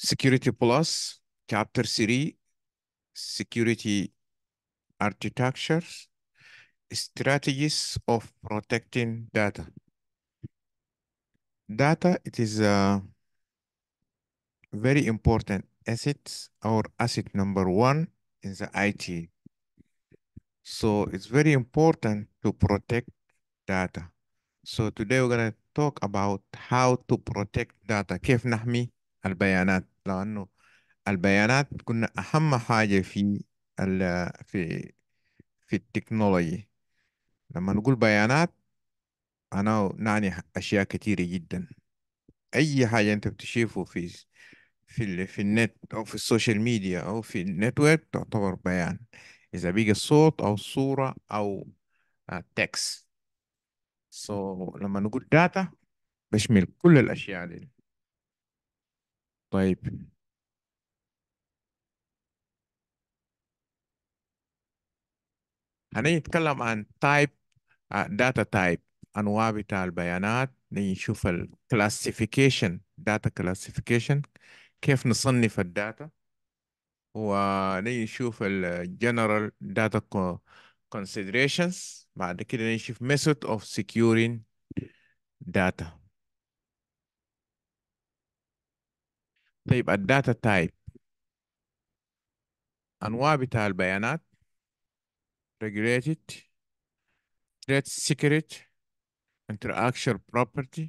Security Plus, Chapter 3, Security Architectures, Strategies of Protecting Data. Data, it is a very important asset or asset number one in the IT. So it's very important to protect data. So today we're going to talk about how to protect data. كيف نحمي البيانات لأنه البيانات بتكون أهم حاجة في ال في في التكنولوجي لما نقول بيانات أنا نعني أشياء كتيرة جدا أي حاجة أنت بتشوفه في في ال في النت أو في السوشيال ميديا أو في النتورك تعتبر بيان إذا بيجي الصوت أو الصورة أو التكست آه، سو so, لما نقول داتا بشمل كل الأشياء دي طيب هنتكلم نتكلم عن تايب data type انواع بتاع البيانات نشوف ال classification data classification كيف نصنف الداتا ونشوف general data considerations بعد كده نشوف method of securing data طيب الداتا تايب أنواع بتاع البيانات regulated threat secret interaction property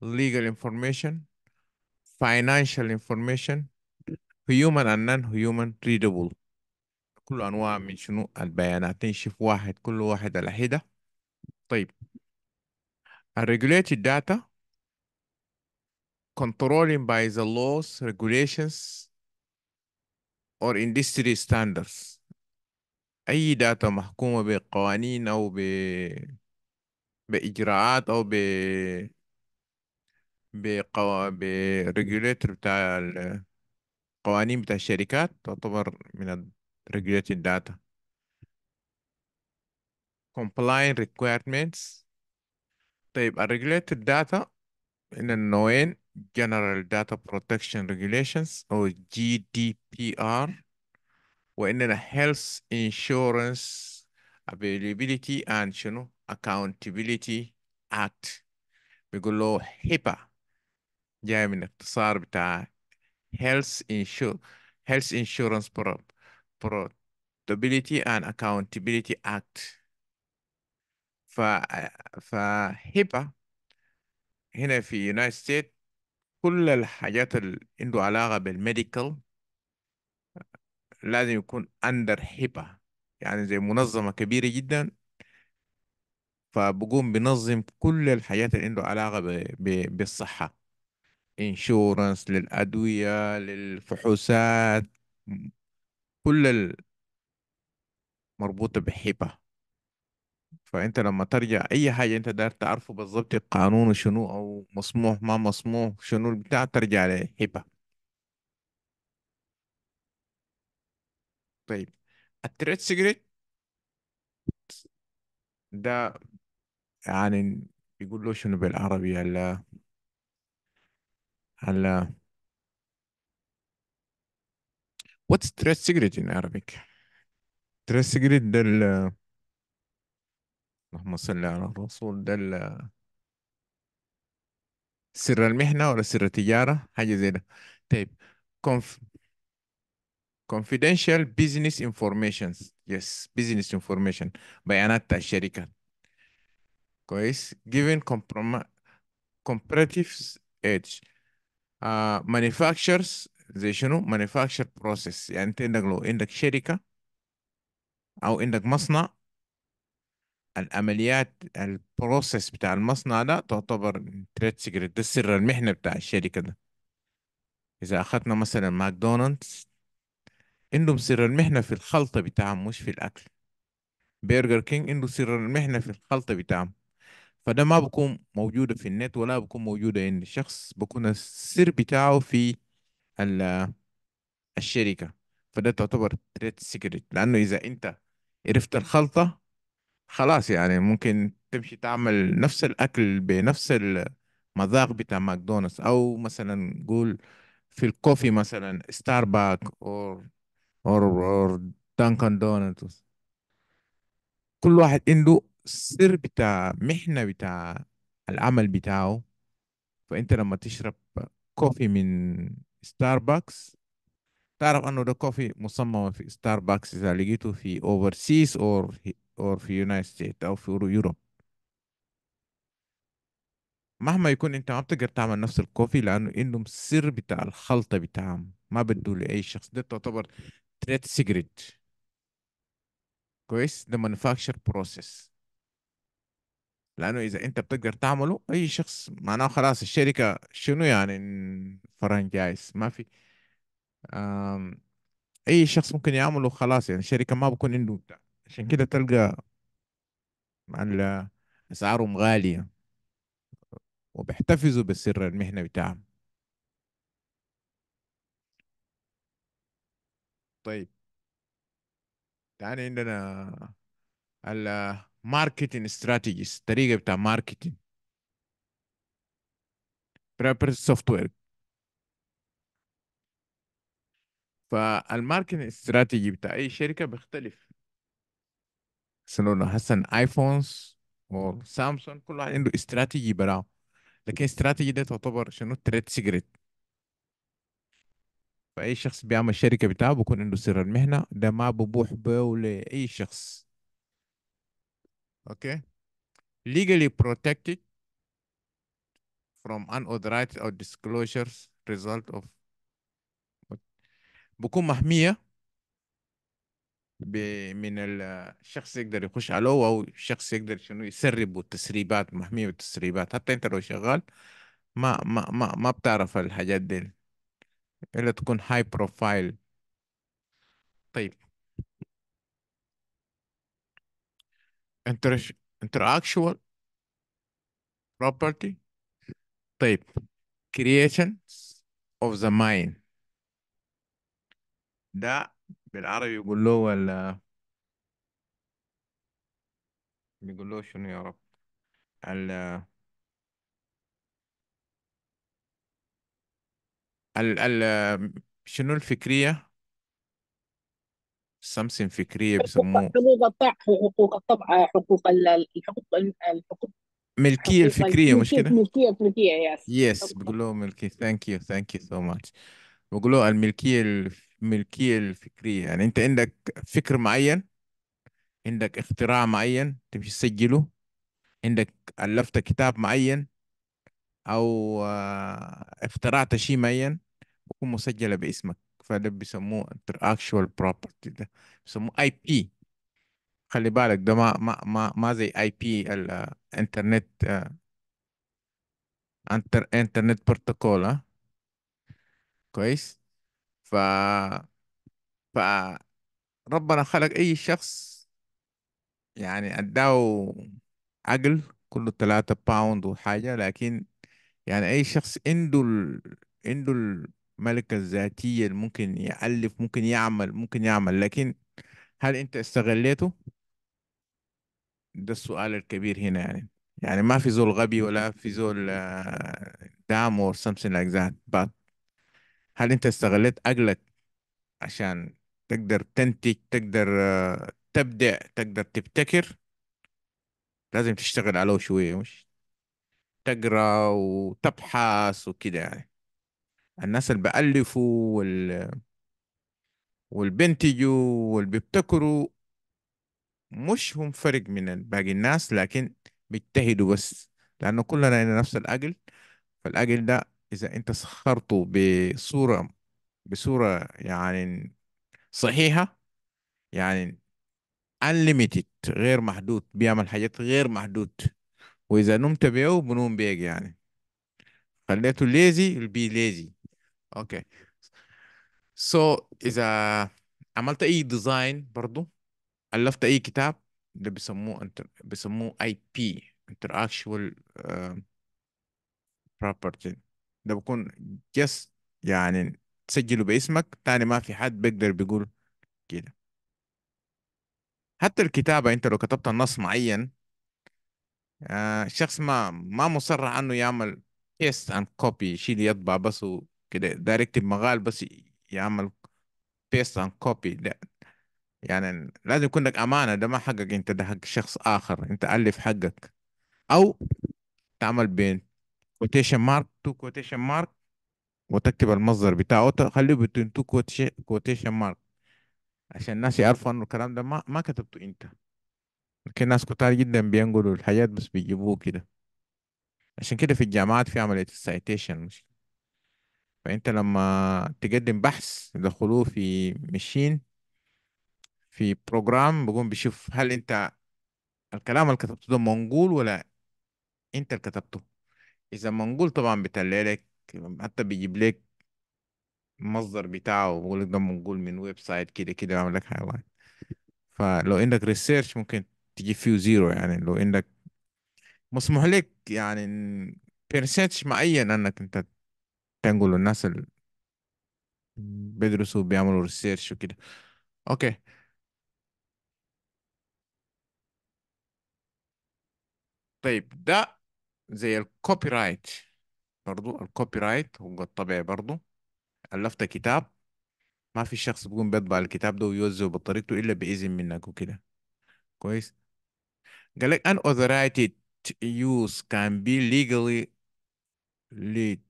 legal information financial information human and non-human readable كل أنواع من شنو البيانات نشوف واحد كل واحد على حدة طيب الريجوليتد داتا controlling by the laws, regulations, or industry standards. أي داتا محكومة بقوانين أو ب... بإجراءات أو ب بقو... regulator بتاع القوانين بتاع الشركات تعتبر من regulated data. Compliant requirements طيب ال regulated data من النوعين General Data Protection Regulations or GDPR وإننا health insurance availability and Know accountability act بيقول له HIPAA جاي من اختصار بتاع health insurance health insurance portability and accountability act ف ف uh, HIPAA هنا في United States كل الحاجات اللي عنده علاقة بالميديكال لازم يكون أندر هيبا يعني زي منظمة كبيرة جدا فبقوم بنظم كل الحاجات اللي عنده علاقة بالصحة انشورنس للأدوية للفحوصات كل ال... مربوطة فانت لما ترجع اي حاجه انت داير تعرفه بالظبط القانون شنو او مسموح ما مسموح شنو البتاع ترجع لهبه طيب التريد سيجريت ده يعني بيقول له شنو بالعربي هلا هلا what's trade secret in Arabic trade secret ده اللهم صل على الرسول ده ال- سر المهنة ولا سر التجارة حاجة زي ده طيب conf- confidential business information yes business information بيانات تاع الشركة كويس given comprom- comparative edge uh, manufacturers زي شنو manufacture process يعني انت عندك لو عندك شركة او عندك مصنع العمليات البروسيس بتاع المصنع ده تعتبر تريد سيكريت ده سر المهنة بتاع الشركة ده إذا أخذنا مثلا ماكدونالدز عندهم سر المهنة في الخلطة بتاعهم مش في الأكل برجر كينج عنده سر المهنة في الخلطة بتاعهم فده ما بكون موجودة في النت ولا بكون موجودة عند الشخص بكون السر بتاعه في الشركة فده تعتبر تريد سيكريت لأنه إذا أنت عرفت الخلطة خلاص يعني ممكن تمشي تعمل نفس الأكل بنفس المذاق بتاع ماكدونالدز أو مثلا قول في الكوفي مثلا ستاربك أو أو أو دانكن دونتس كل واحد عنده سر بتاع محنة بتاع العمل بتاعه فأنت لما تشرب كوفي من ستاربكس تعرف انه ده كوفي مصمم في ستاربكس اذا لقيته في اوفرسيس او or في يونايتد ستيت او في يوروب مهما يكون انت ما بتقدر تعمل نفس الكوفي لانه عندهم السر بتاع الخلطه بتاعهم ما بدوا لاي شخص ده تعتبر تريت سيجريت كويس ده مانيفاكتشر بروسيس لانه اذا انت بتقدر تعمله اي شخص معناه خلاص الشركه شنو يعني فرنجايز ما في اي شخص ممكن يعمله خلاص يعني الشركه ما بكون عنده عشان كده تلقى مع أسعارهم غالية وبيحتفظوا بسر المهنة بتاعهم طيب تعالى عندنا marketing استراتيجيز الطريقة بتاع marketing proper سوفت وير فالماركتنج استراتيجي بتاع أي شركة بيختلف سنقول حسن ايفونز وسامسونج كل واحد عنده استراتيجي براه لكن استراتيجي ده تعتبر شنو تريد سيجريت فأي شخص بيعمل شركة بتاعه بكون عنده سر المهنة ده ما ببوح بيه لأي شخص أوكي legally protected from unauthorized or disclosures result of بكون محمية ب... من الشخص يقدر يخش على او الشخص يقدر شنو يسرب التسريبات محميه التسريبات حتى انت لو شغال ما ما ما ما بتعرف الحاجات دي الا تكون هاي بروفايل طيب انتر اكشوال property طيب creations of the mind ده بالعربي يقول له ولا بيقول له شنو يا رب ال ال ال شنو الفكرية سمسم فكرية بيسموه حقوق الطبع حقوق الطبع حقوق ال- الحقوق الحقوق ملكية الفكرية مش كده ملكية ملكية يس يس بقول له ملكية ثانك يو ثانك يو سو ماتش بقول له الملكية الملكية الفكرية يعني أنت عندك فكر معين عندك اختراع معين تمشي تسجله عندك ألفت كتاب معين أو آه، اخترعت شيء معين بكون مسجلة باسمك فده بيسموه Interactual property ده بيسموه اي بي خلي بالك ده ما ما ما ما زي اي بي الانترنت انترنت بروتوكول كويس ف فربنا خلق أي شخص يعني أداه عقل كله تلاتة باوند وحاجة لكن يعني أي شخص عنده ال... عنده الملكة الذاتية اللي ممكن يألف ممكن يعمل ممكن يعمل لكن هل أنت استغليته؟ ده السؤال الكبير هنا يعني يعني ما في زول غبي ولا في زول آه، دام or something like that but هل انت استغلت اجلك عشان تقدر تنتج تقدر آه، تبدع تقدر تبتكر لازم تشتغل عليه شوية مش تقرا وتبحث وكده يعني الناس اللي بألفوا وال والبنتجوا والبيبتكروا مش هم فرق من باقي الناس لكن بيجتهدوا بس لأنه كلنا عندنا نفس العقل فالعقل ده إذا أنت سخرته بصورة بصورة يعني صحيحة يعني unlimited غير محدود بيعمل حاجات غير محدود وإذا نمت بيه بنوم بيج يعني خليته ليزي بي ليزي أوكي سو so, إذا عملت أي ديزاين برضو ألفت أي كتاب ده بسموه انتر... بسموه IP Interactual uh, Property ده بكون جس يعني تسجله باسمك تاني ما في حد بيقدر بيقول كده حتى الكتابة انت لو كتبت النص معين آه شخص ما ما مصر عنه يعمل بيست اند كوبي يشيل يطبع بس وكده دايركت يكتب مقال بس يعمل بيست اند كوبي ده يعني لازم يكون لك امانه ده ما حقك انت ده حق شخص اخر انت الف حقك او تعمل بين كوتيشن مارك تو كوتيشن مارك وتكتب المصدر بتاعه خليه بين تو كوتيشن مارك عشان الناس يعرفوا انه الكلام ده ما ما كتبته انت لكن ناس كتار جدا بينقلوا الحاجات بس بيجيبوه كده عشان كده في الجامعات في عملية السيتيشن مش فانت لما تقدم بحث يدخلوه في مشين في بروجرام بقوم بيشوف هل انت الكلام اللي كتبته ده منقول ولا انت اللي كتبته اذا منقول طبعا بتلاقي حتى بيجيب لك المصدر بتاعه بقول لك ده منقول من ويب سايت كده كده عامل لك حيوان فلو عندك ريسيرش ممكن تجيب فيه زيرو يعني لو عندك مسموح لك يعني بيرسيرش معين انك انت تنقل الناس اللي بيدرسوا بيعملوا ريسيرش وكده اوكي طيب ده زي الكوبي رايت برضو الكوبي رايت هو الطبع برضو ألفت كتاب ما في شخص بيقوم بيطبع الكتاب ده ويوزعه بطريقته إلا بإذن منك وكده كويس قال لك أوثرايتد يوز كان بي ليجالي ليد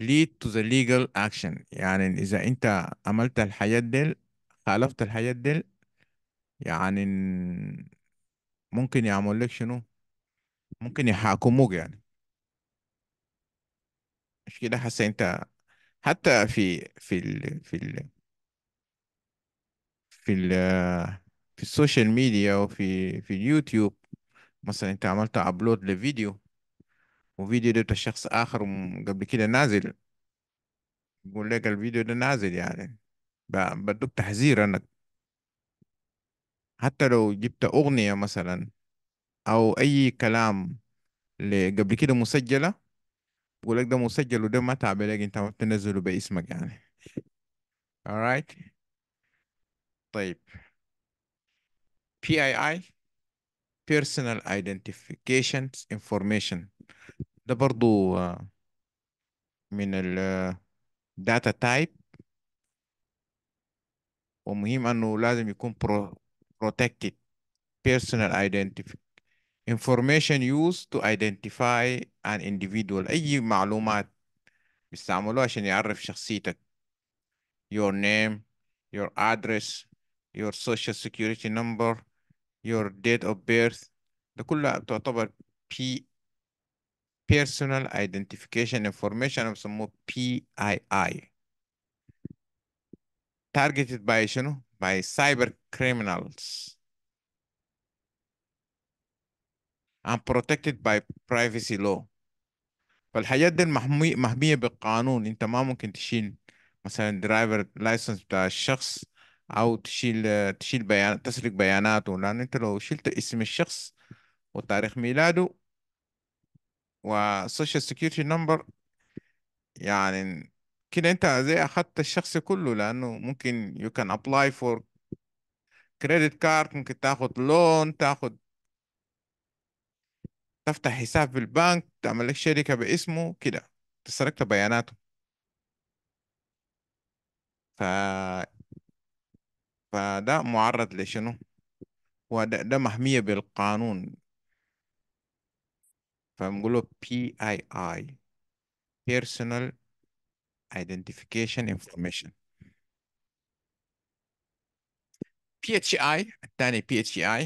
ليد تو ذا ليجال أكشن يعني إذا أنت عملت الحاجات ديل خالفت الحاجات ديل يعني ممكن يعمل لك شنو ممكن يحاكموك يعني مش كده حاسس انت حتى في في ال في ال في ال في السوشيال ميديا وفي في اليوتيوب مثلا انت عملت ابلود لفيديو وفيديو ده شخص اخر قبل كده نازل يقول لك الفيديو ده نازل يعني بدك بدوك تحذير انك حتى لو جبت اغنية مثلا او اي كلام اللي قبل كده مسجله بقول لك ده مسجل وده ما تعب عليك انت ما بتنزله باسمك يعني alright طيب PII Personal identification Information ده برضو آه، من ال آه، data type ومهم انه لازم يكون protected personal identification information used to identify an individual أي معلومات بيستعملوها عشان يعرف شخصيتك your name your address your social security number your date of birth ده كلها تعتبر P personal identification information بسموه PII targeted by شنو by cyber criminals and protected by privacy law فالحاجات دي محمية, محمية بالقانون انت ما ممكن تشيل مثلا درايفر لايسنس بتاع الشخص او تشيل تشيل بيان تسرق بياناته لان انت لو شلت اسم الشخص وتاريخ ميلاده social سكيورتي نمبر يعني كده انت زي اخدت الشخص كله لانه ممكن you can apply for credit card ممكن تاخد لون تاخد تفتح حساب في البنك تعمل لك شركة باسمه كده تسرقت بياناته ف فده معرض لشنو وده ده محمية بالقانون فبنقوله PII Personal Identification Information PHI الثاني PHI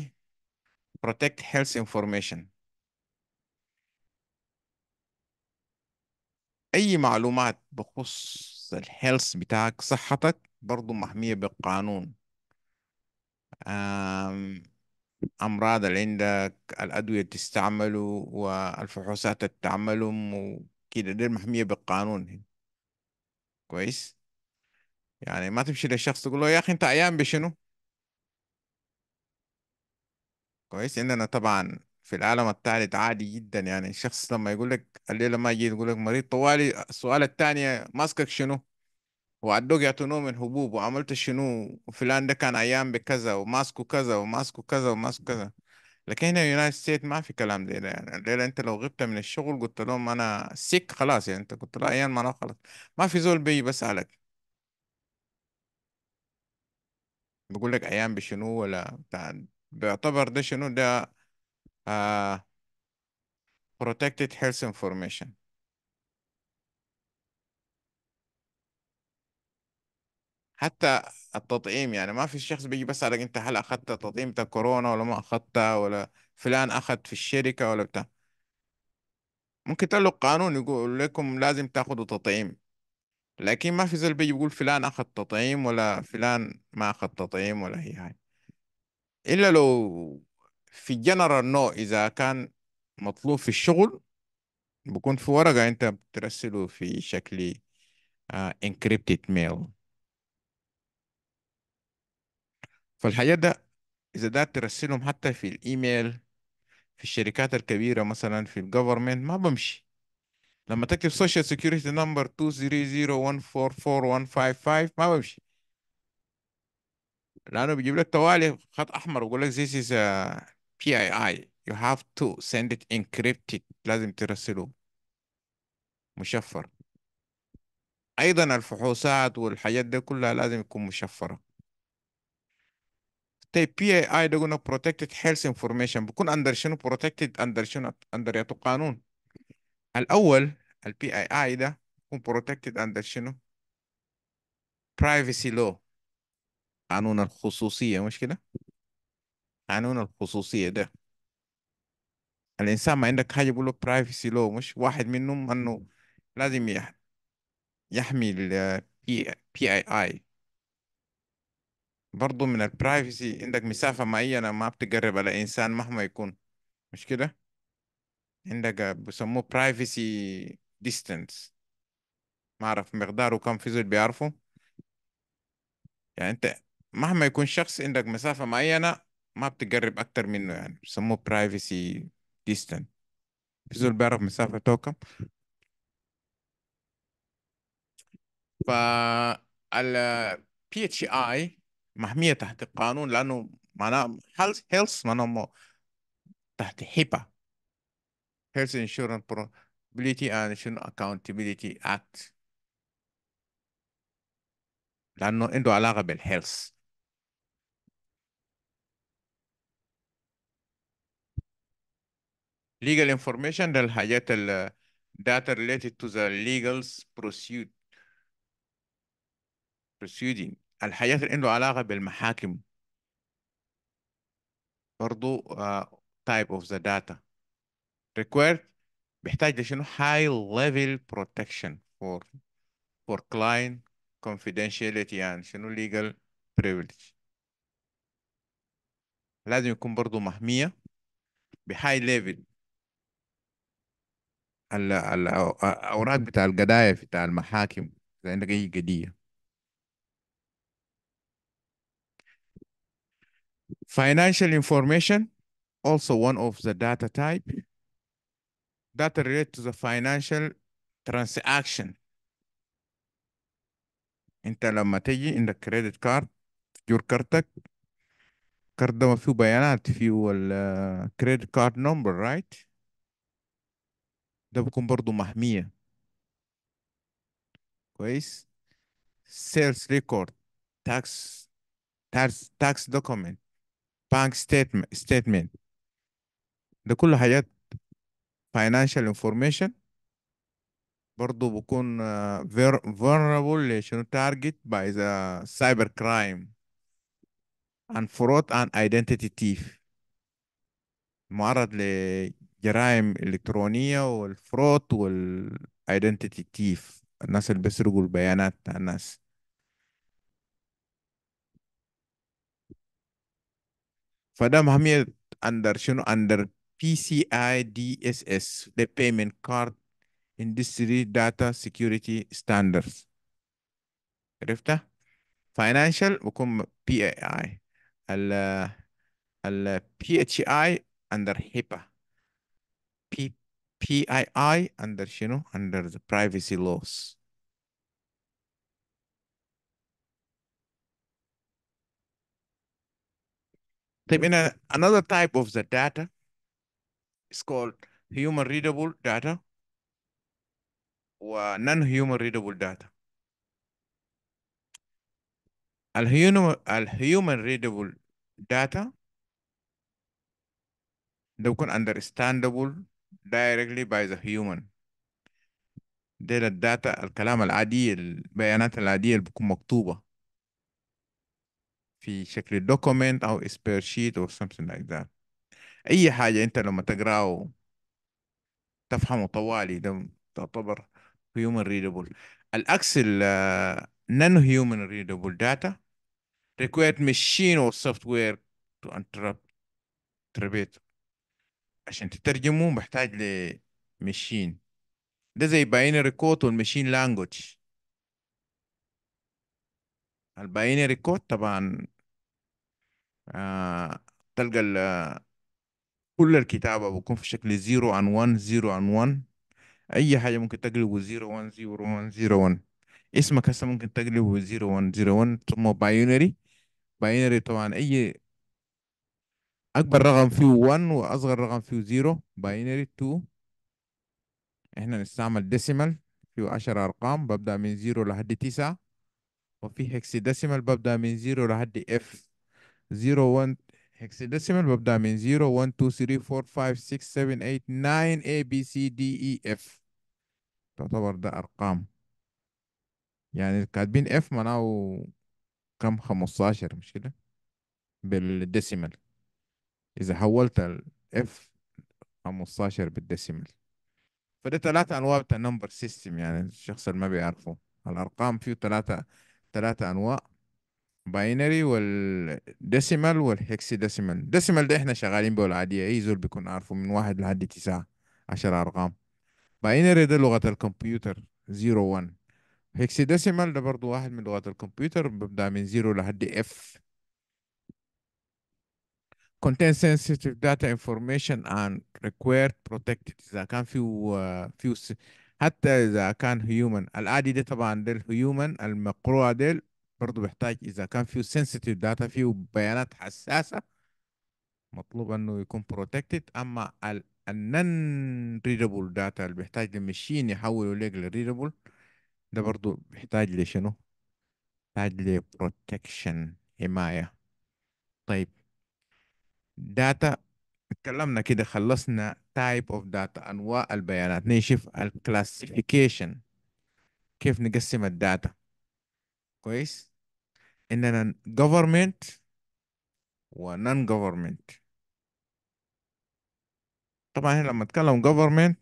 Protect Health Information اي معلومات بخص الهيلث بتاعك صحتك برضو محمية بالقانون امراض اللي عندك الادوية تستعمله والفحوصات اللي تعملهم وكده دي محمية بالقانون كويس يعني ما تمشي للشخص تقول له يا اخي انت عيان بشنو كويس عندنا طبعا في العالم الثالث عادي جدا يعني الشخص لما يقول لك الليلة ما يجي يقول لك مريض طوالي السؤال الثاني ماسكك شنو وعدوك يعطونه من هبوب وعملت شنو وفلان ده كان ايام بكذا وماسكه كذا وماسكه كذا وماسكه كذا لكن هنا يونايتد ستيت ما في كلام زي ده يعني الليلة انت لو غبت من الشغل قلت لهم انا سيك خلاص يعني انت قلت له ايام ما خلاص ما في زول بيجي بسألك بقول لك ايام بشنو ولا بتاع بيعتبر ده شنو ده uh, protected health information. حتى التطعيم يعني ما في شخص بيجي بسألك انت هل اخذت تطعيم تاع كورونا ولا ما اخذتها ولا فلان اخذ في الشركة ولا بتاع ممكن تقول له قانون يقول لكم لازم تاخذوا تطعيم لكن ما في زول بيجي بيقول فلان اخذ تطعيم ولا فلان ما اخذ تطعيم ولا هي هاي الا لو في جنرال نو اذا كان مطلوب في الشغل بكون في ورقه انت بترسله في شكل انكريبتد uh, ميل فالحاجات ده اذا ده ترسلهم حتى في الايميل في الشركات الكبيره مثلا في الجوفرمنت ما بمشي لما تكتب سوشيال سيكيورتي نمبر 200144155 ما بمشي لانه بيجيب لك توالي خط احمر ويقول لك this is a PII you have to send it encrypted لازم ترسله مشفر ايضا الفحوصات والحاجات دي كلها لازم يكون مشفره طيب PII ده قلنا protected health information بكون اندر شنو protected اندر شنو اندر ياتو قانون الاول ال PII ده بكون protected اندر شنو privacy law قانون الخصوصيه مش كده قانون الخصوصية ده الإنسان ما عندك حاجة بقول لك برايفسي لو مش واحد منهم أنه لازم يحمي الـ بي اي اي برضه من البرايفسي عندك مسافة معينة ما بتقرب على إنسان مهما يكون مش كده عندك بسموه برايفسي ديستانس ما أعرف مقداره كم في زول بيعرفه يعني أنت مهما يكون شخص عندك مسافة معينة ما بتقرب اكتر منه يعني بسموه برايفسي ديستان بزول بيعرف مسافة توكم ف ال بي اتش اي محمية تحت القانون لأنه معناه هيلث هيلث معناه تحت هيبا هيلث انشورنس بروبيليتي اند شنو اكونتبيليتي اكت لأنه عنده علاقة بالهيلث legal information ده الحاجات ال data related to the legal pursuit proceeding الحاجات اللي عنده علاقة بالمحاكم برضو uh, type of the data required بيحتاج لشنو high level protection for for client confidentiality and شنو legal privilege لازم يكون برضو محمية بهاي ليفل الأوراق بتاع القضايا بتاع المحاكم إذا عندك أي قضية Financial information also one of the data type data related to the financial transaction انت لما تيجي عندك كريدت كارد تجور كارتك كارد ده فيه بيانات فيه الكريدت كارد نمبر رايت ده بيكون برضو محمية كويس sales record tax tax تاكس دوكيمنت بانك ستيتمنت ستيتمنت ده كل حاجات financial information برضه بكون vulnerable لشنو target by the cyber crime and fraud and identity thief معرض ل الجرائم الإلكترونية والفروت والايدنتيتي تيف الناس اللي بيسرقوا البيانات بتاع الناس فده مهمية under شنو under PCI DSS the payment card industry data security standards عرفتها financial بكون PAI ال ال PHI under HIPAA P PII under, you know, under the privacy laws. Then in a, another type of the data is called human readable data or non-human readable data. Al الهيومن الهيومن ريدبل داتا ده بيكون understandable directly by the human ده الداتا الكلام العادي البيانات العادية اللي بتكون مكتوبة في شكل document أو spreadsheet sheet أو something like that أي حاجة أنت لما تقراه تفهمه طوالي ده تعتبر human readable العكس ال non human readable data required machine or software to interpret عشان تترجمه محتاج لمشين ده زي باينري كود والمشين لانجوج الباينري كود طبعا آه تلقى كل الكتابة بكون في شكل 0 عن 1 0 عن 1 أي حاجة ممكن تقلبه 0 1 0 1 0 1 اسمك هسه ممكن تقلبه 0 1 0 1 تسموه باينري باينري طبعا أي اكبر رقم فيه 1 واصغر رقم فيه 0 باينري 2 احنا نستعمل ديسيمال فيه 10 ارقام ببدا من 0 لحد 9 وفي هيكسي ديسيمال ببدا من 0 لحد اف 0 1 hexadecimal ديسيمال ببدا من 0 1 2 3 4 5 6 7 8 9 A B C D E F تعتبر ده ارقام يعني كاتبين اف معناه كم 15 مش كده بالديسيمال إذا حولت ال F 15 بالديسيمال فده ثلاثة أنواع بتاع نمبر سيستم يعني الشخص اللي ما بيعرفه الأرقام فيه ثلاثة ثلاثة أنواع باينري والديسيمال والهكسي ديسيمال ديسيمال ده احنا شغالين به العادية أي زول بيكون عارفه من واحد لحد تسعة عشر أرقام باينري ده لغة الكمبيوتر زيرو وان هكسي ديسيمال ده برضو واحد من لغات الكمبيوتر ببدأ من زيرو لحد اف contain sensitive data information and required protected إذا كان فيه آه، فيه حتى إذا كان human العادي ده طبعا ده human المقروءة ده برضه بيحتاج إذا كان فيه sensitive data فيه بيانات حساسة مطلوب إنه يكون protected أما ال non readable data اللي بيحتاج للمشين يحوله لك لريدبل ده برضه بيحتاج لشنو؟ بيحتاج لبروتكشن حماية طيب داتا اتكلمنا كده خلصنا تايب اوف داتا انواع البيانات نشوف الكلاسيفيكيشن كيف نقسم الداتا كويس اننا government و non government طبعا هنا لما اتكلم government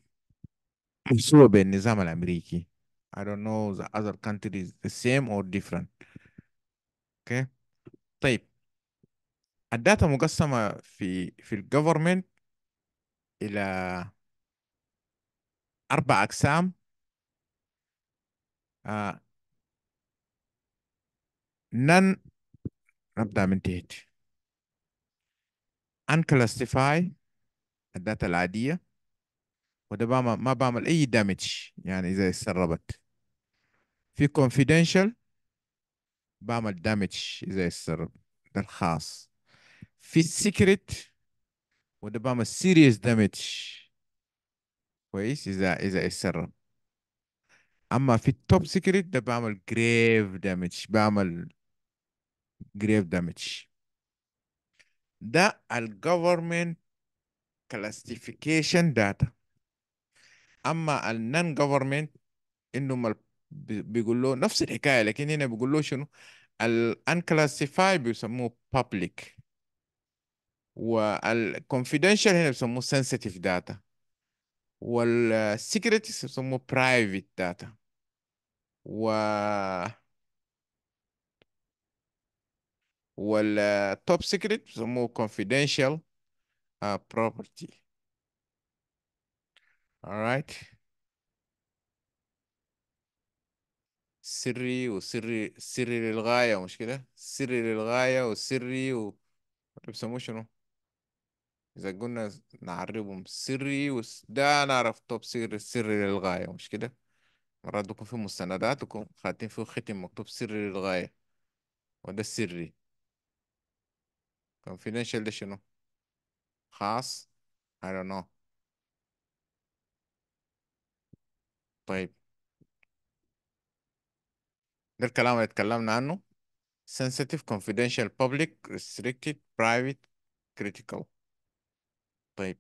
محسوبة بالنظام الامريكي I don't know the other countries the same or different okay طيب الداتا مقسمة في في الجوفرمنت إلى أربع أقسام آه، نن نبدأ من تحت unclassify الداتا العادية وده بعمل ما بعمل أي دامج يعني إذا اتسربت في confidential بعمل دامج إذا سرب ده الخاص في السكرت وده بعمل سيريس دامج كويس اذا اذا اتسرب اما في التوب سيكريت ده بعمل جريف دامج بعمل جريف دامج ده الجفرمنت كلاسيفيكيشن داتا اما النون government انه بيقول له نفس الحكايه لكن هنا بيقول له شنو الانكلاسيفاي بيسموه public والconfidential هنا بيسموه sensitive data والsecret بيسموه private data و والtop secret بيسموه confidential uh, property alright سري وسري سري للغاية مش كده سري للغاية وسري و بيسموه شنو إذا قلنا نعربهم سري وس... ده أنا عرفته بسر سري للغاية مش كده مرات بكون في مستندات مستنداتكم خاتين فيه ختم مكتوب سري للغاية وده سري confidential ده شنو خاص I don't know طيب ده الكلام اللي اتكلمنا عنه sensitive confidential public restricted private critical طيب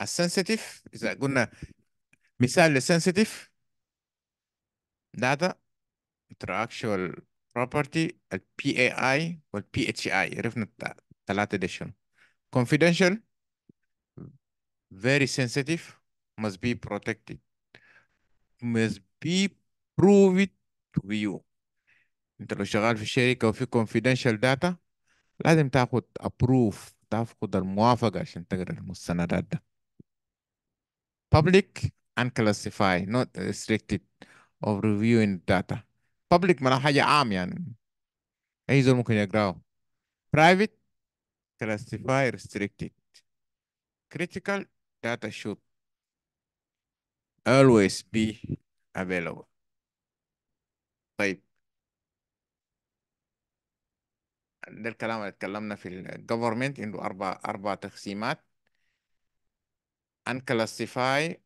السنسيتيف إذا قلنا مثال للسنسيتيف بروبرتي البي اي ال PAI اتش PHI عرفنا الثلاثة دي شنو confidential very sensitive must be protected must be proved to you انت لو شغال في الشركة وفي confidential data لازم تاخد approve تفقد الموافقة عشان تقرأ المستندات ده public unclassified, not restricted of reviewing data public معناها حاجة عام يعني أي زول ممكن يقراه private classified restricted critical data should always be available طيب ده الكلام اللي اتكلمنا في الجفرمنت عنده أربع أربع تقسيمات unclassified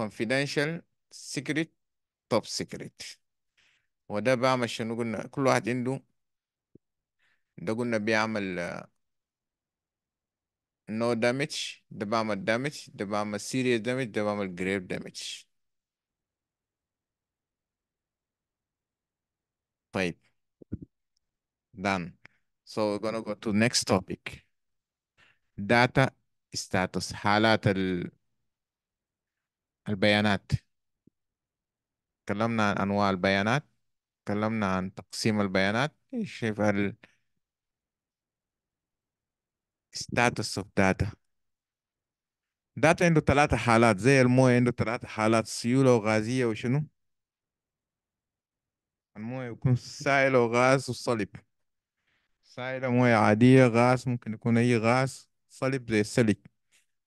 confidential secret top secret وده بعمل شنو قلنا كل واحد عنده ده قلنا بيعمل no damage ده بعمل damage ده بعمل serious damage ده بعمل grave damage طيب done So we're gonna go to next topic. Data status حالات ال... البيانات تكلمنا عن أنواع البيانات تكلمنا عن تقسيم البيانات شايف ال status of data داتا عنده ثلاثة حالات زي الموية عنده ثلاثة حالات سيولة وغازية وشنو الموية يكون سائل وغاز وصلب سائلة موية عادية غاز ممكن يكون أي غاز صلب زي السلك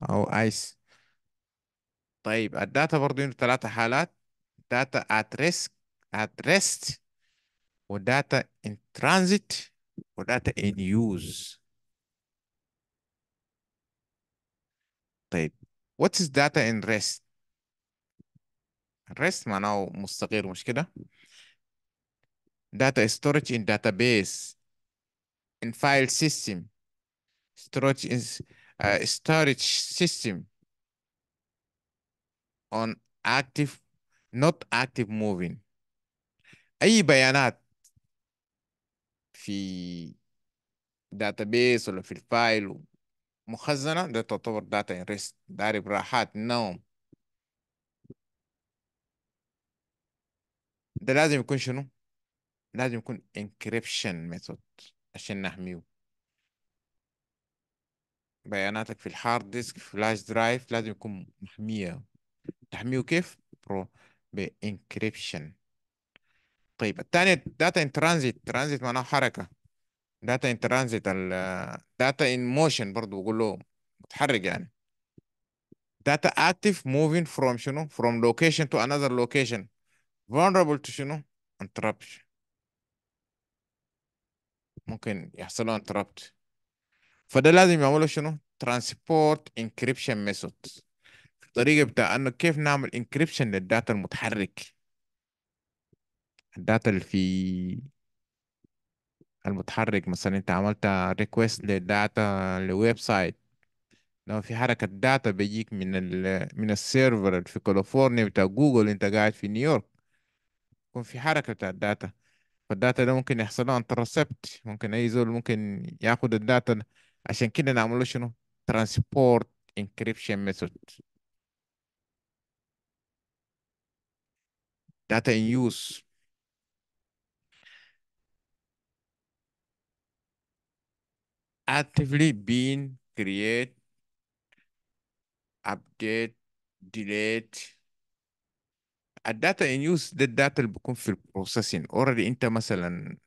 أو آيس طيب الداتا برضه عنده ثلاثة حالات داتا at risk at rest وداتا in transit وداتا in use طيب what is data in rest rest معناه مستقر مش كده data storage in database in file system, storage, is, uh, storage system on active, not active moving. أي بيانات في database ولا في الفايل مخزنة ده تعتبر داتا ان ريست داري راحات نوم ده لازم يكون شنو؟ لازم يكون encryption method عشان نحميه بياناتك في الهارد ديسك فلاش درايف لازم يكون محمية تحميه كيف؟ برو بانكريبشن طيب الثانية داتا ان ترانزيت ترانزيت معناها حركة داتا ان ترانزيت داتا ان موشن برضو بقول له متحرك يعني داتا active moving from شنو from location to another location vulnerable to شنو interruption ممكن يحصلوا انتربت فده لازم يعملوا شنو ترانسبورت انكريبشن ميثود الطريقه بتاع انه كيف نعمل انكريبشن للداتا المتحرك الداتا اللي في المتحرك مثلا انت عملت ريكويست للداتا لويب سايت لو في حركة داتا بيجيك من ال من السيرفر في كاليفورنيا بتاع جوجل انت قاعد في نيويورك يكون في حركة بتاع الداتا فالداتا ده ممكن يحصل له انترسبت ممكن اي زول ممكن ياخد الداتا ده عشان كده نعمل له شنو ترانسبورت انكريبشن ميثود داتا ان يوز actively being create update delete الداتا ان يوز ده الداتا اللي بيكون في البروسيسنج اوريدي انت مثلا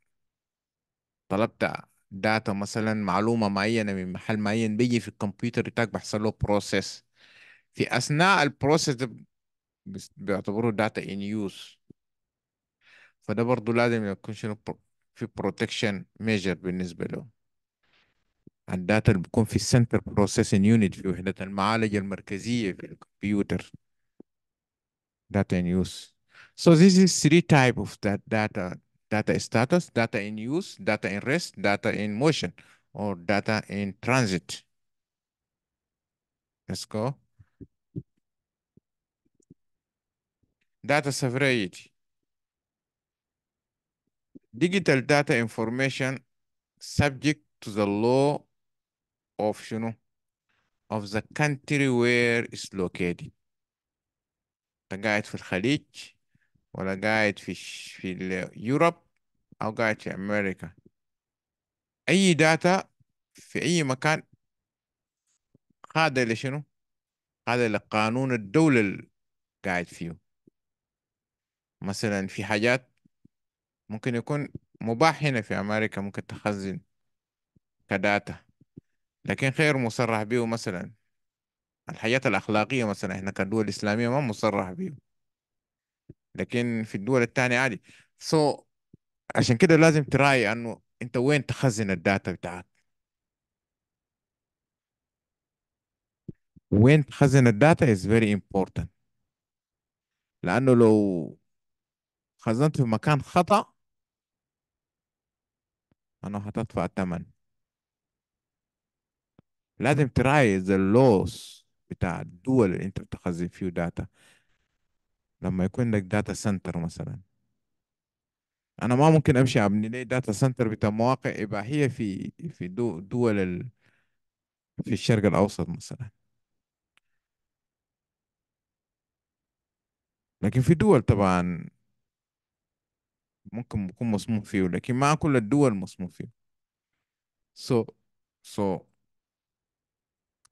طلبت داتا مثلا معلومه معينه من محل معين بيجي في الكمبيوتر بتاعك بيحصل له بروسيس في اثناء البروسيس ده بيعتبروه داتا ان يوز فده برضه لازم شنو في بروتكشن ميجر بالنسبه له الداتا اللي بتكون في السنتر بروسيسنج يونت في وحده المعالجه المركزيه في الكمبيوتر data in use. So this is three type of that data, data status, data in use, data in rest, data in motion, or data in transit. Let's go. Data severity. Digital data information subject to the law of, you know, of the country where it's located. انت قاعد في الخليج ولا قاعد في الش... في اليوروب او قاعد في امريكا اي داتا في اي مكان خاضع لشنو هذا لقانون الدولة اللي قاعد فيه مثلا في حاجات ممكن يكون مباح هنا في امريكا ممكن تخزن كداتا لكن غير مصرح به مثلا الحياة الأخلاقية مثلا إحنا كدول إسلامية ما مصرح بيه لكن في الدول التانية عادي سو so, عشان كده لازم تراعي أنه أنت وين تخزن الداتا بتاعك وين تخزن الداتا is very important لأنه لو خزنت في مكان خطأ أنا هتدفع الثمن لازم تراعي the loss بتاع الدول اللي انت بتخزن فيه داتا لما يكون عندك داتا سنتر مثلا انا ما ممكن امشي ابني لي داتا سنتر بتاع مواقع اباحيه في في دول ال... في الشرق الاوسط مثلا لكن في دول طبعا ممكن يكون مسموح فيه لكن ما كل الدول مسموح فيه سو سو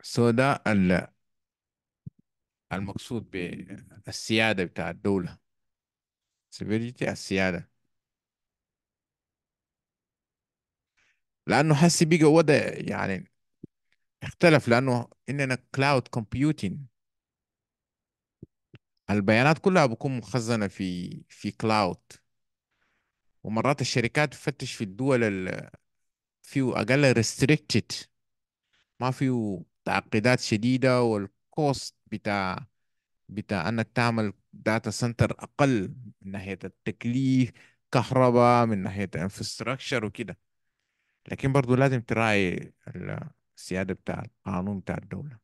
سو ده المقصود بالسيادة بتاع الدولة سبيريتي السيادة لأنه حسي بقى وضع يعني اختلف لأنه إننا كلاود كومبيوتين البيانات كلها بتكون مخزنة في في كلاود ومرات الشركات تفتش في الدول اللي أقل ريستريكتد ما فيه تعقيدات شديدة والكوست بتاع بتاع انك تعمل داتا سنتر اقل من ناحيه التكليف كهرباء من ناحيه انفراستراكشر وكده لكن برضو لازم تراعي السياده بتاع القانون بتاع الدوله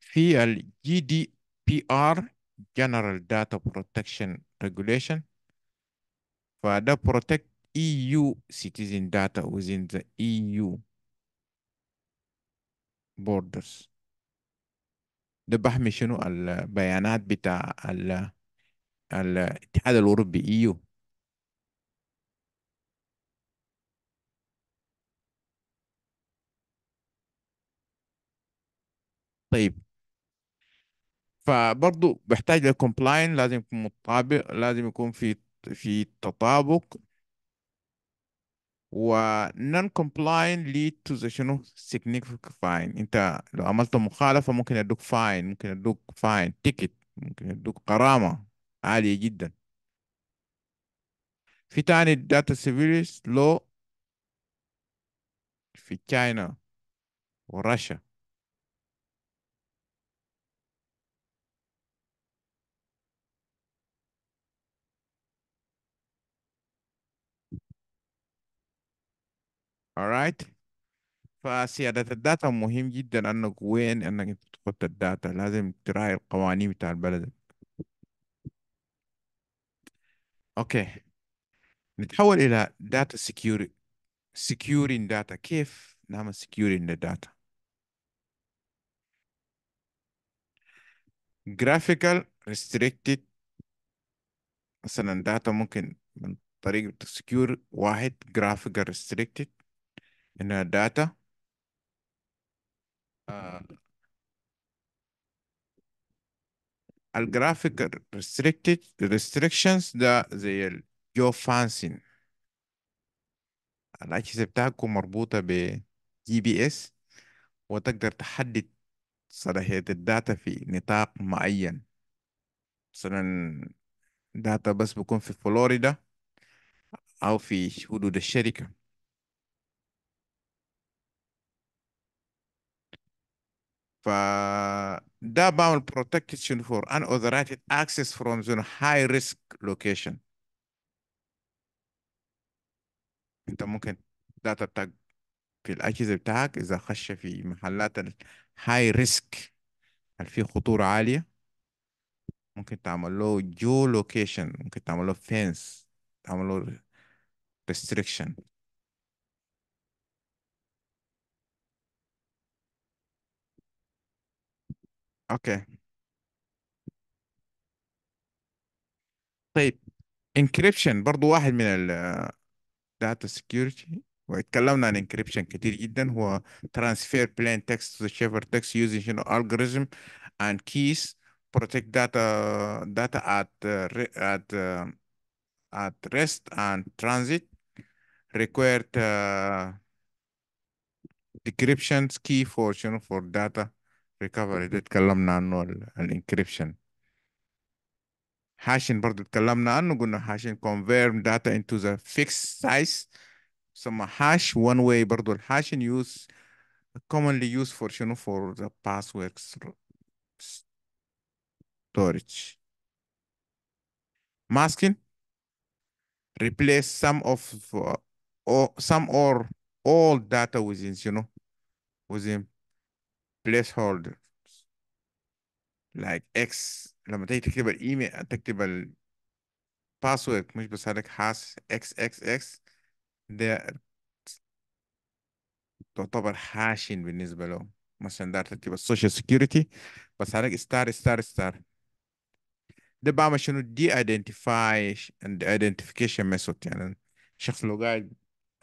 في ال GDPR General Data Protection Regulation فده protect EU citizen data within the EU بوردرز ده بحمي شنو البيانات بتاع ال الاتحاد الأوروبي ايو طيب فبرضو بحتاج للكومبلاين لازم يكون مطابق لازم يكون في في تطابق و non compliant lead to the شنو significant fine انت لو عملت مخالفه ممكن يدوك fine ممكن يدوك fine ticket ممكن يدوك قرامة عاليه جدا في تاني data سيفيريس law في تشاينا Russia alright فسيادة الداتا مهم جدا انك وين انك انت تحط الداتا لازم تراعي القوانين بتاع البلد اوكي نتحول الى داتا سكيوري securing data كيف نعمل securing the data graphical restricted مثلا data ممكن من طريقة secure واحد graphical restricted انها داتا آه. الجرافيك restricted restrictions ده زي الجو فانسين الأجهزة بتاعتكم مربوطة ب جي بي اس وتقدر تحدد صلاحية الداتا في نطاق معين مثلا داتا بس بكون في فلوريدا أو في حدود الشركة فده بعمل protection for unauthorized access from the high risk location انت ممكن الداتا بتاعك في الاجهزه بتاعك اذا خش في محلات الهاي ريسك هل في خطوره عاليه ممكن تعمل له جو لوكيشن ممكن تعمل له فينس تعمل له ريستريكشن Okay. طيب انكريبشن برضو واحد من data security واتكلمنا عن انكريبشن كتير جدا هو transfer plain text to the cipher text using you know, algorithm and keys protect data data at uh, at uh, at rest and transit required uh, decryption key for you know, for data ريكفري ده اتكلمنا عنه الانكريبشن هاشين برضه اتكلمنا عنه قلنا هاشين Convert data into the fixed size ثم hash one way برضه الهاشين use commonly used for شنو for the password storage masking replace some of uh, or some or all data within you know within placeholder like x لما تيجي تكتب الايميل تكتب الباسورد مش بس هداك حاس x x x ده تعتبر حاشن بالنسبة له مثلا ده تكتب السوشيال سكيورتي بس هداك ستار ستار ستار ده بعمل شنو دي ايدنتيفاي اند ايدنتيفيكيشن ميثود يعني الشخص لو قاعد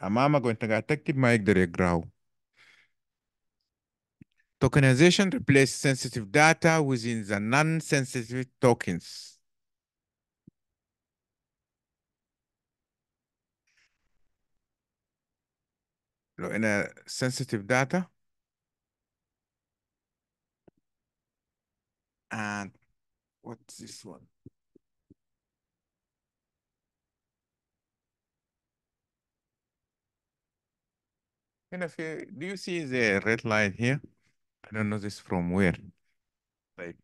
امامك وانت قاعد تكتب ما يقدر يقراه Tokenization replaces sensitive data within the non-sensitive tokens. in a sensitive data and what's this one هنا في do you see the red line here I don't know this from where. Like,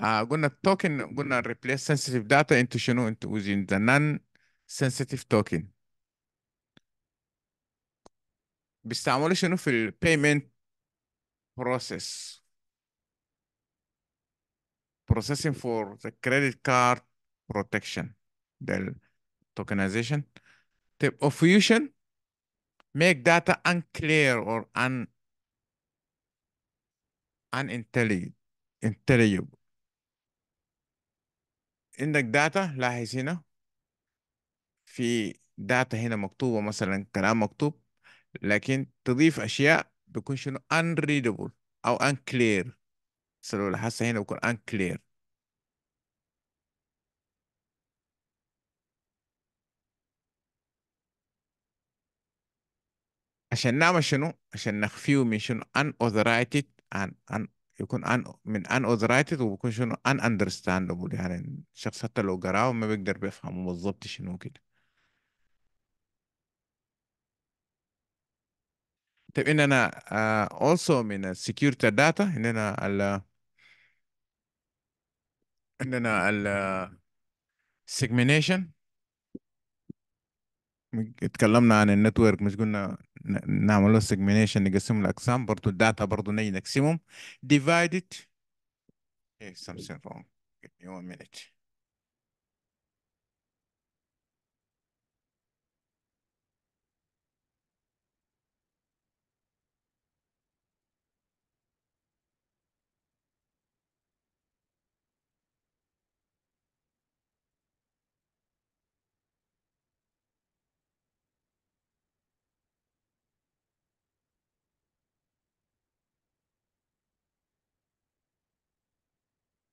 uh, gonna token, I'm gonna replace sensitive data into you into using the non-sensitive token. بيستعملوا شنو في payment process processing for the credit card protection the tokenization type of fusion make data unclear or un unintelligible عندك داتا لاحظ هنا في داتا هنا مكتوبة مثلا كلام مكتوب لكن تضيف أشياء بيكون شنو unreadable أو unclear لو لاحظت هنا بيكون unclear عشان نعمل شنو؟ عشان نخفيه من شنو unauthorized عن عن يكون عن من ان اوثرايتد وبيكون شنو ان اندرستاندبل يعني الشخص حتى لو قراه ما بيقدر بيفهمه بالظبط شنو كده طيب اننا uh, also من security data انا ال انا ال segmentation اتكلمنا عن النتورك مش قلنا نعمل له سيجمنيشن نقسم الأقسام برضو الداتا برضو نجي نقسمهم divided hey إيه، something wrong give me one minute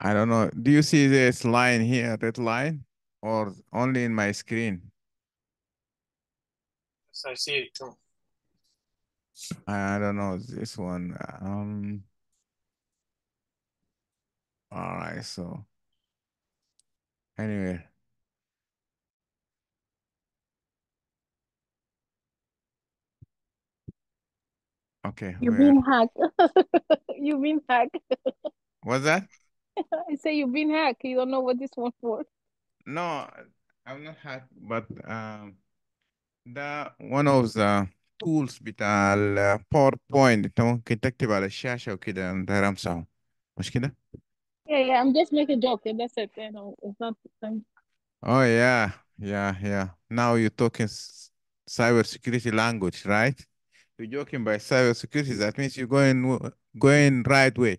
I don't know. Do you see this line here, that line, or only in my screen? Yes, I see it too. I don't know this one. Um. All right, so anyway. Okay. You've been hacked. You've been hacked. What's that? I say you've been hacked. You don't know what this one for. No, I'm not hacked, but um, the one of the tools بتاع الباوربوينت انت ممكن تكتب على الشاشة وكده داير امسحه مش كده؟ Yeah, yeah, I'm just making a joke. That's it. You know, it's not the Oh yeah, yeah, yeah. Now you're talking cybersecurity language, right? You're joking by cybersecurity. That means you're going going right way.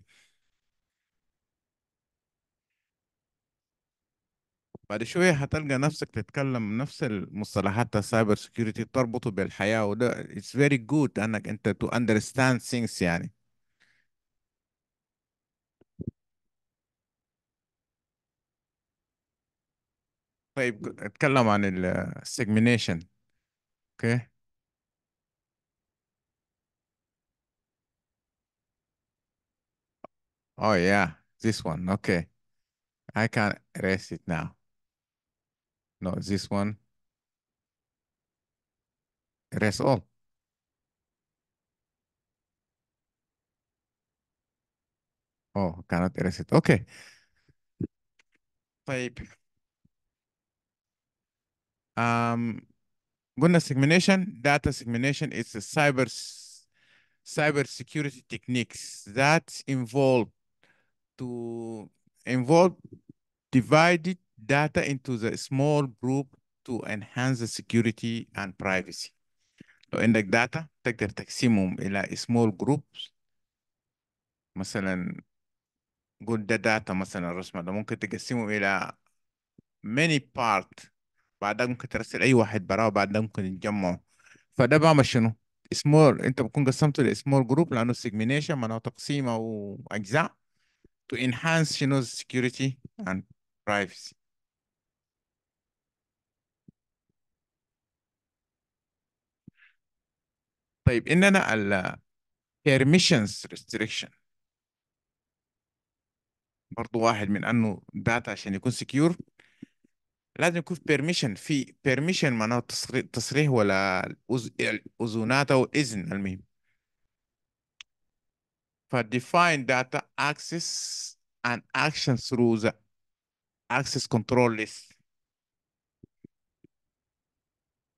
بعد شوية هتلقى نفسك تتكلم نفس المصطلحات السايبر سكيورتي تربطه بالحياة وده it's very good انك انت to understand things يعني طيب اتكلم عن السيجمنيشن اوكي Oh yeah, this one. Okay. I can erase it now. No, this one. Erase all. Oh, cannot erase it. Okay. طيب. Um, قلنا segmentation, data segmentation is a cyber cyber security techniques that involve to involve divided data into the small group to enhance the security and privacy لو عندك داتا تقدر تقسمهم إلى small groups مثلا قول ده داتا مثلا الرسمة ده ممكن تقسمه إلى many part بعدها ممكن ترسل أي واحد براه وبعدها ممكن يتجمعوا فده بعمل شنو؟ small انت بتكون قسمته إلى small group لانه segmentation معناه تقسيم او اجزاء to enhance شنو security and privacy طيب اننا ال permissions restriction برضو واحد من انه داتا عشان يكون secure لازم يكون permission في permission معناه تصريح ولا اذونات او اذن المهم define data access and action through the access control list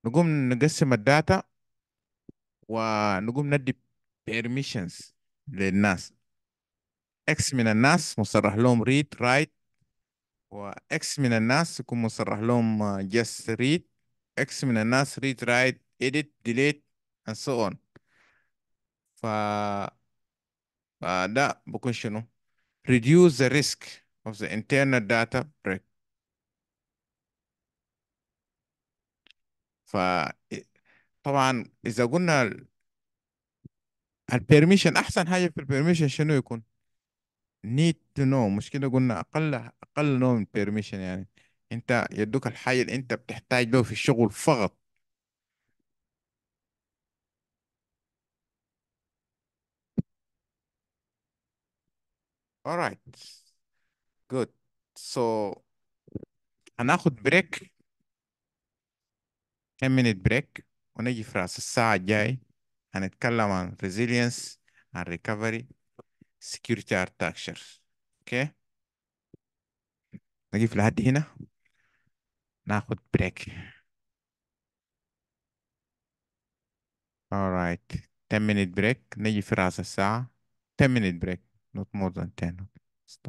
نقوم نقسم الداتا wa nugum nadi permissions le nas ex mina nas musarrah lom read write wa ex mina nas ku musarrah lom uh, just read ex mina nas read write edit delete and so on fa ba da bukun reduce the risk of the internal data break fa طبعا اذا قلنا البيرميشن احسن حاجه في البيرميشن شنو يكون نيد تو نو مش كده قلنا اقل اقل نوع من البيرميشن يعني انت يدوك الحاجه اللي انت بتحتاج له في الشغل فقط alright good so هناخد بريك 10 minute break ونجي في راس الساعة الجاي هنتكلم عن resilience عن recovery security architecture اوكي نجي في لحد هنا ناخد بريك alright 10 minute break نجي في راس الساعة 10 minute break not more than 10 stop